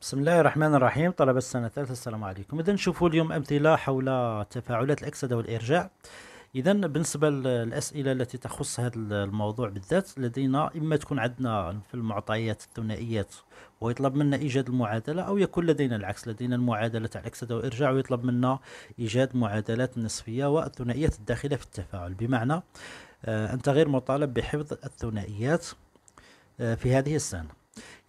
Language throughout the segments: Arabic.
بسم الله الرحمن الرحيم طلبة السنة الثالثة السلام عليكم إذا نشوفوا اليوم أمثلة حول تفاعلات الأكسدة والإرجاع إذا بالنسبة للأسئلة التي تخص هذا الموضوع بالذات لدينا إما تكون عندنا في المعطيات الثنائيات ويطلب منا إيجاد المعادلة أو يكون لدينا العكس لدينا المعادلة تاع الأكسدة والإرجاع ويطلب منا إيجاد معادلات النصفية والثنائيات الداخلة في التفاعل بمعنى آه، أنت غير مطالب بحفظ الثنائيات آه، في هذه السنة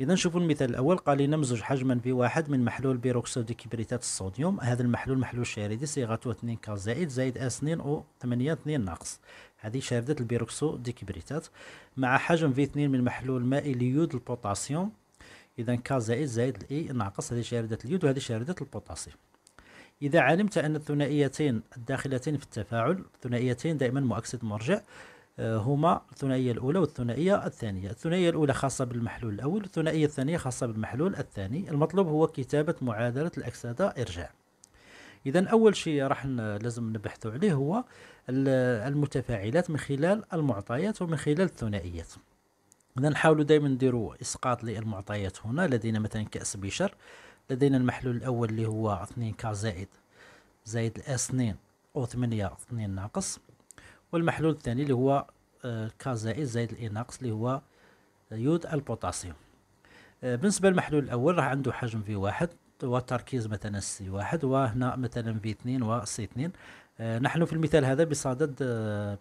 إذا شوفوا المثال الأول قال نمزج حجما في واحد من محلول بيروكسيد كبريتات الصوديوم هذا المحلول محلول شاردي صيغته 2 ك زائد زائد اس 2 أو 8 2 ناقص هذه شاردة البيروكسو ديكبريتات مع حجم في 2 من محلول مائي ليود البوتاسيوم إذا ك زائد زائد الإي ناقص هذه شاردة اليود وهذه شاردة البوتاسيوم إذا علمت أن الثنائيتين الداخلتين في التفاعل الثنائيتين دائما مؤكسد مرجع آه، هما الثنائية الأولى والثنائية الثانية الثنائية الأولى خاصة بالمحلول الأول والثنائية الثانية خاصة بالمحلول الثاني المطلوب هو كتابة معادلة الأكسدة إرجاع إذا أول شيء راح لازم نبحثوا عليه هو المتفاعلات من خلال المعطيات ومن خلال الثنائيات إذا نحاولوا دائما نديروا إسقاط للمعطيات هنا لدينا مثلا كأس بشر لدينا المحلول الأول اللي هو 2 كا زائد زائد الاس 2 او 8 2 ناقص والمحلول الثاني اللي هو كا آه، زائد زائد الاي ناقص اللي هو آه، يود البوتاسيوم آه، بالنسبة للمحلول الأول راح عنده حجم في واحد وتركيز مثلا سي واحد وهنا مثلا في اثنين وسي اثنين نحن في المثال هذا بصدد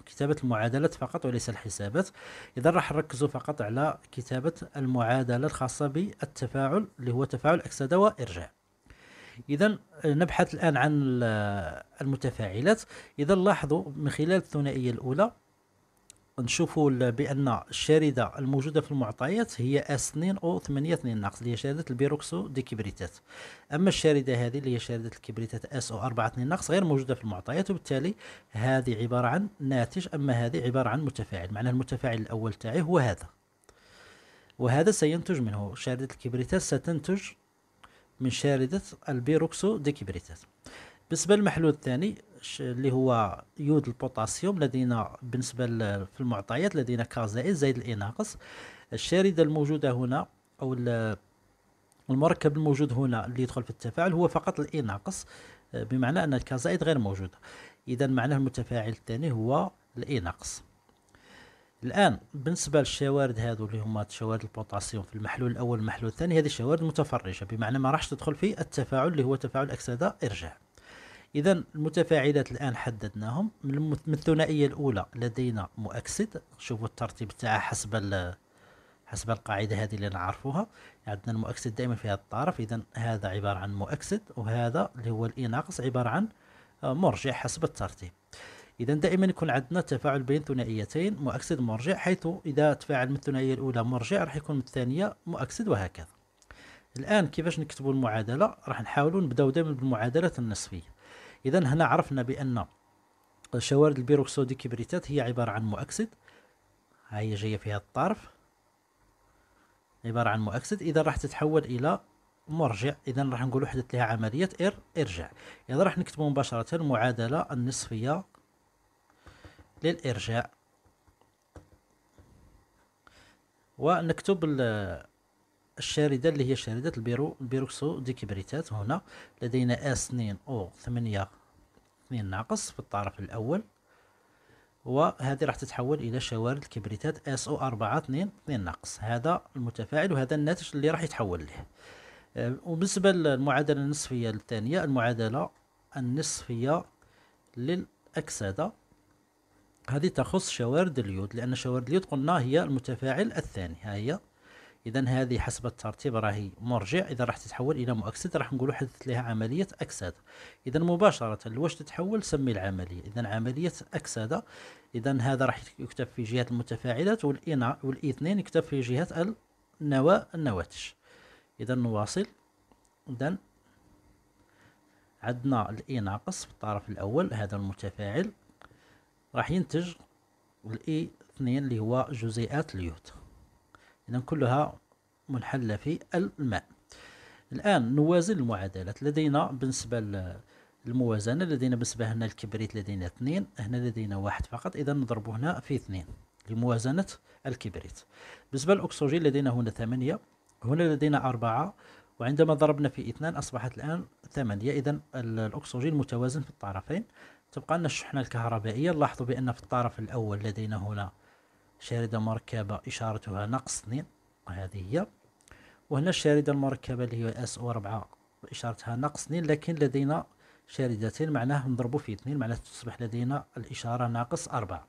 كتابة المعادلات فقط وليس الحسابات إذا راح نركزوا فقط على كتابة المعادلة الخاصة بالتفاعل اللي هو تفاعل أكسدة وإرجاع اذا نبحث الان عن المتفاعلات اذا لاحظوا من خلال الثنائيه الاولى نشوفوا بان الشارده الموجوده في المعطيات هي اس 2 او 8 2 ناقص اللي هي شارده البيروكسو ديكبريتات اما الشارده هذه اللي هي شارده الكبريتات اس او 4 2 ناقص غير موجوده في المعطيات وبالتالي هذه عباره عن ناتج اما هذه عباره عن متفاعل معناها المتفاعل الاول تاعي هو هذا وهذا سينتج منه شارده الكبريتات ستنتج من شاردة البيروكسو ديكبريتات بالنسبة للمحلول الثاني اللي هو يود البوتاسيوم لدينا بالنسبة في المعطيات لدينا كا زائد زائد الإي ناقص الشاردة الموجودة هنا أو المركب الموجود هنا اللي يدخل في التفاعل هو فقط الإي ناقص بمعنى أن الكا زائد غير موجودة إذا معناه المتفاعل الثاني هو الإي ناقص الان بالنسبه للشوارد هذو اللي هما شوارد البوتاسيوم في المحلول الاول والمحلول الثاني هذه شوارد متفرجه بمعنى ما راحش تدخل في التفاعل اللي هو تفاعل اكسده ارجاع اذا المتفاعلات الان حددناهم من الثنائيه الاولى لدينا مؤكسد شوفوا الترتيب تاعها حسب حسب القاعده هذه اللي نعرفوها عندنا المؤكسد دائما في هذا الطرف اذا هذا عباره عن مؤكسد وهذا اللي هو الاي ناقص عباره عن آه، مرجع حسب الترتيب إذا دائما يكون عندنا تفاعل بين ثنائيتين مؤكسد مرجع حيث إذا تفاعل من الثنائية الأولى مرجع راح يكون من الثانية مؤكسد وهكذا الآن كيفاش نكتبوا المعادلة راح نحاولوا نبداو دائما بالمعادلة النصفية إذا هنا عرفنا بأن شوارد البيروكسودي كبريتات هي عبارة عن مؤكسد هي جاية في هذا الطرف عبارة عن مؤكسد إذا راح تتحول إلى مرجع اذا راح نقول وحدت لها عمليه ار ارجع اذا راح نكتب مباشره المعادله النصفيه للإرجاع ونكتب الشاردة اللي هي شاردة البيرو البيروكسو دي كبريتات هنا لدينا اس اثنين او ثمانية اثنين ناقص في الطرف الأول وهذه راح تتحول إلى شوارد الكبريتات اس او أربعة اثنين اثنين ناقص هذا المتفاعل وهذا الناتج اللي راح يتحول له آه، وبالنسبة للمعادلة النصفية الثانية المعادلة النصفية للأكسدة هذه تخص شوارد اليود لأن شوارد اليود قلنا هي المتفاعل الثاني ها هي إذا هذه حسب الترتيب راهي مرجع إذا راح تتحول إلى مؤكسد راح نقولوا حدثت لها عملية أكسدة إذا مباشرة الوش تتحول سمي العملية إذا عملية أكسدة إذا هذا راح يكتب في جهة المتفاعلات والإنا والإثنين يكتب في جهة النوا النواتج إذا نواصل إذا عندنا الإي ناقص في الطرف الأول هذا المتفاعل راح ينتج الاي اثنين اللي هو جزيئات اليود اذا كلها منحله في الماء الان نوازن المعادلات لدينا بالنسبه للموازنه لدينا بالنسبه هنا الكبريت لدينا اثنين هنا لدينا واحد فقط اذا نضربه هنا في اثنين لموازنه الكبريت بالنسبه للاكسجين لدينا هنا ثمانية هنا لدينا أربعة وعندما ضربنا في اثنان أصبحت الآن ثمانية إذا الأكسجين متوازن في الطرفين تبقى لنا الشحنة الكهربائية لاحظوا بأن في الطرف الأول لدينا هنا شاردة مركبة إشارتها نقص 2 وهذه هي وهنا الشاردة المركبة اللي هي اس او 4 إشارتها نقص 2 لكن لدينا شاردتين معناه نضربو في 2 معناه تصبح لدينا الإشارة ناقص 4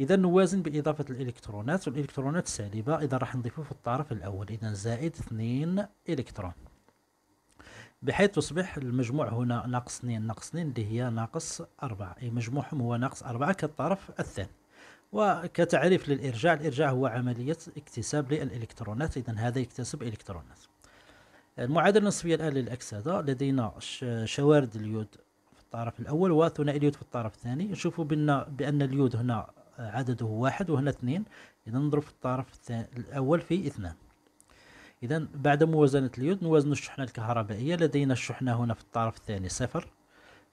إذا نوازن بإضافة الإلكترونات والإلكترونات سالبة إذا راح نضيفه في الطرف الأول إذا زائد 2 إلكترون بحيث تصبح المجموع هنا ناقص 2 ناقص 2 اللي هي ناقص 4 أي مجموعهم هو ناقص 4 كالطرف الثاني وكتعريف للإرجاع الإرجاع هو عملية اكتساب للإلكترونات إذا هذا يكتسب إلكترونات المعادلة النسبية الآن للأكسدة لدينا شوارد اليود في الطرف الأول وثنائي اليود في الطرف الثاني نشوفوا بأن بأن اليود هنا عدده واحد وهنا اثنين إذا نضرب في الطرف الأول في اثنان إذا بعد موازنة اليود نوازن الشحنة الكهربائية لدينا الشحنة هنا في الطرف الثاني صفر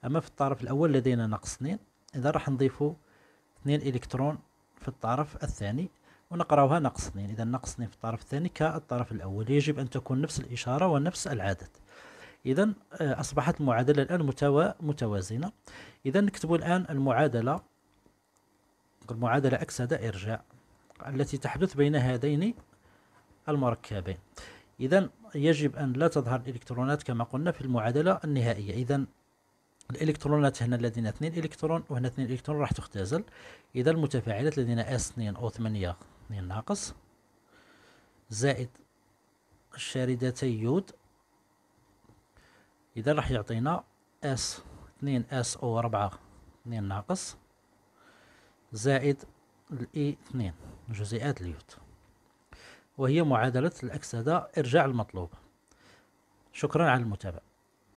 أما في الطرف الأول لدينا ناقص اثنين إذا راح نضيفو اثنين إلكترون في الطرف الثاني ونقراوها ناقص اثنين إذا ناقص اثنين في الطرف الثاني كالطرف الأول يجب أن تكون نفس الإشارة ونفس العدد إذا آه، أصبحت المعادلة الآن متوا... متوازنة إذا نكتب الآن المعادلة المعادلة أكسدة إرجاع التي تحدث بين هذين المركبين إذا يجب أن لا تظهر الإلكترونات كما قلنا في المعادلة النهائية إذا الالكترونات هنا لدينا 2 الكترون وهنا 2 الكترون راح تختزل اذا المتفاعلات لدينا اس 2 او 8 2 ناقص زائد الشاردتي يود اذا راح يعطينا اس 2 اس او 4 2 ناقص زائد الاي e 2 جزيئات اليود وهي معادلة الأكسدة إرجاع المطلوب شكرا على المتابعة